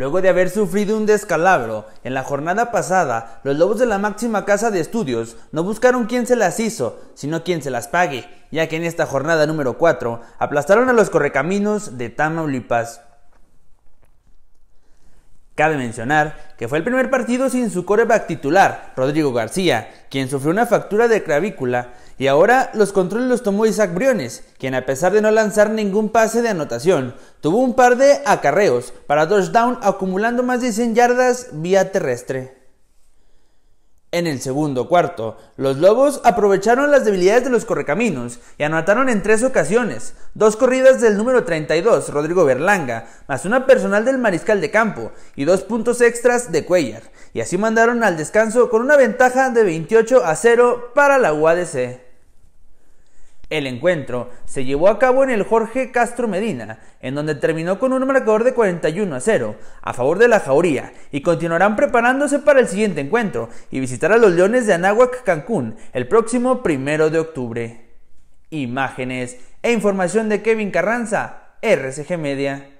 Luego de haber sufrido un descalabro, en la jornada pasada, los lobos de la máxima casa de estudios no buscaron quién se las hizo, sino quién se las pague, ya que en esta jornada número 4 aplastaron a los correcaminos de Tamaulipas. Cabe mencionar que fue el primer partido sin su coreback titular, Rodrigo García, quien sufrió una factura de clavícula, y ahora los controles los tomó Isaac Briones, quien a pesar de no lanzar ningún pase de anotación, tuvo un par de acarreos para touchdown acumulando más de 100 yardas vía terrestre. En el segundo cuarto, los Lobos aprovecharon las debilidades de los correcaminos y anotaron en tres ocasiones, dos corridas del número 32, Rodrigo Berlanga, más una personal del mariscal de campo y dos puntos extras de Cuellar, y así mandaron al descanso con una ventaja de 28 a 0 para la UADC. El encuentro se llevó a cabo en el Jorge Castro Medina, en donde terminó con un marcador de 41 a 0 a favor de la Jauría y continuarán preparándose para el siguiente encuentro y visitar a los Leones de Anáhuac, Cancún, el próximo primero de octubre. Imágenes e información de Kevin Carranza, RCG Media.